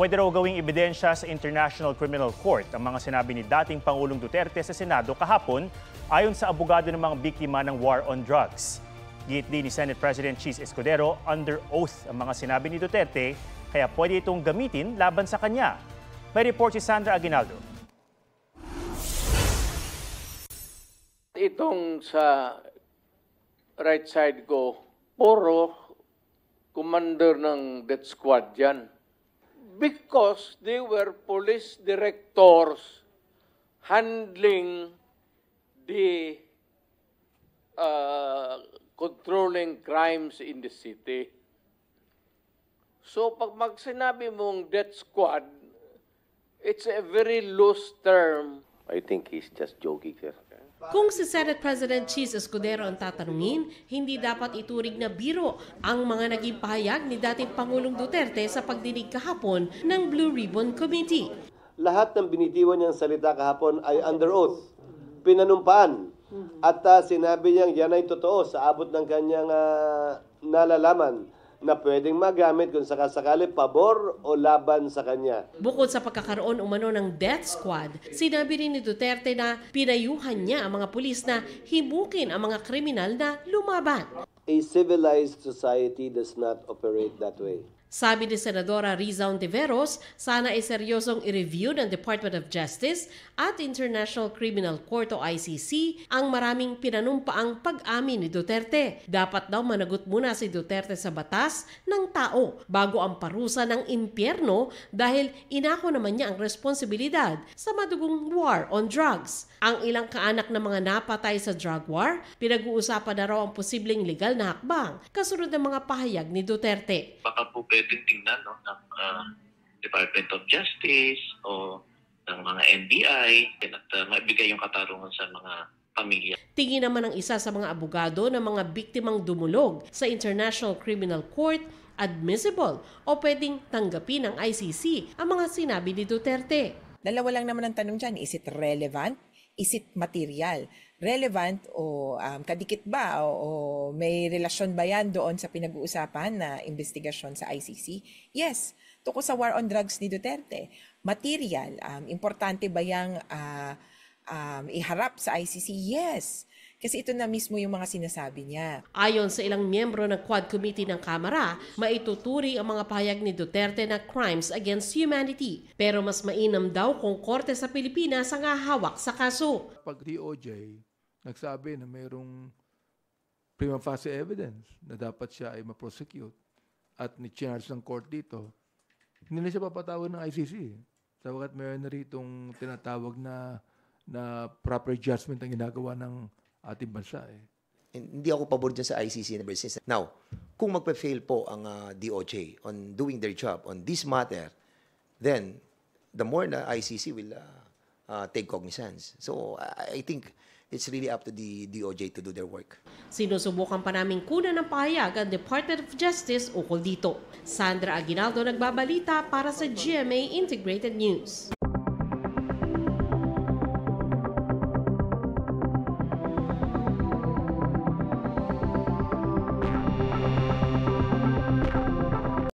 Pwede raw gawing ebidensya sa International Criminal Court ang mga sinabi ni dating Pangulong Duterte sa Senado kahapon ayon sa abogado ng mga biktima ng war on drugs. Giit din ni Senate President Cheese Escudero under oath ang mga sinabi ni Duterte kaya pwede itong gamitin laban sa kanya. May report si Sandra Aguinaldo. Itong sa right side ko, puro commander ng death squad yan because they were police directors handling the uh, controlling crimes in the city. So pag magsinabi mong death squad, it's a very loose term. I think he's just joking, sir. Kung si Senate President Cheese Escudero ang tatanungin, hindi dapat ituring na biro ang mga naging pahayag ni dating Pangulong Duterte sa pagdinig kahapon ng Blue Ribbon Committee. Lahat ng binitiwan niyang salita kahapon ay under oath, pinanumpaan. At uh, sinabi niyang yan ay totoo sa abot ng kanyang uh, nalalaman na pwedeng magamit kung sakasakali pabor o laban sa kanya. Bukod sa pagkakaroon umano ng death squad, sinabi rin ni Duterte na pinayuhan niya ang mga pulis na himukin ang mga kriminal na lumaban. A civilized society does not operate that way. Sabi ni Senadora Rizal Tiveros, sana ay seryosong i-review ng Department of Justice at International Criminal Court o ICC ang maraming pinanumpaang pag-amin ni Duterte. Dapat daw managot muna si Duterte sa batas ng tao bago ang parusa ng impyerno dahil inako naman niya ang responsibilidad sa madugong war on drugs. Ang ilang kaanak ng mga napatay sa drug war, pinag-uusapan na raw ang posibleng legal na hakbang kasunod ng mga pahayag ni Duterte. Baka po pwedeng tingnan no, ng uh, Department of Justice o ng mga NBI at uh, maibigay yung katarungan sa mga pamilya. Tingin naman ng isa sa mga abogado ng mga biktimang dumulog sa International Criminal Court admissible o pwedeng tanggapin ng ICC ang mga sinabi ni Duterte. Dalawa lang naman ang tanong dyan, is it relevant is it material? Relevant o um, kadikit ba o, o may relasyon ba yan doon sa pinag-uusapan na investigasyon sa ICC? Yes, tuko sa war on drugs ni Duterte. Material, um, importante ba yang uh, um, iharap sa ICC? Yes. Kasi ito na mismo yung mga sinasabi niya. Ayon sa ilang miyembro ng Quad Committee ng Kamara, maituturi ang mga pahayag ni Duterte na crimes against humanity. Pero mas mainam daw kung korte sa Pilipinas ang hawak sa kaso. Pag DOJ nagsabi na mayroong prima facie evidence na dapat siya ay ma-prosecute at ni-charge ng court dito, hindi na siya papatawag ng ICC. Sabagat mayroon na ritong tinatawag na na proper judgment ang ginagawa ng ating bansa eh. Hindi ako pabor dyan sa ICC never since. Now, kung magpe-fail po ang uh, ah, DOJ on doing their job on this matter, then the more na ICC will uh, uh, take cognizance. So I think it's really up to the DOJ to do their work. Sinusubukan pa namin kunan ng pahayag ang Department of Justice ukol dito. Sandra Aguinaldo nagbabalita para sa GMA Integrated News.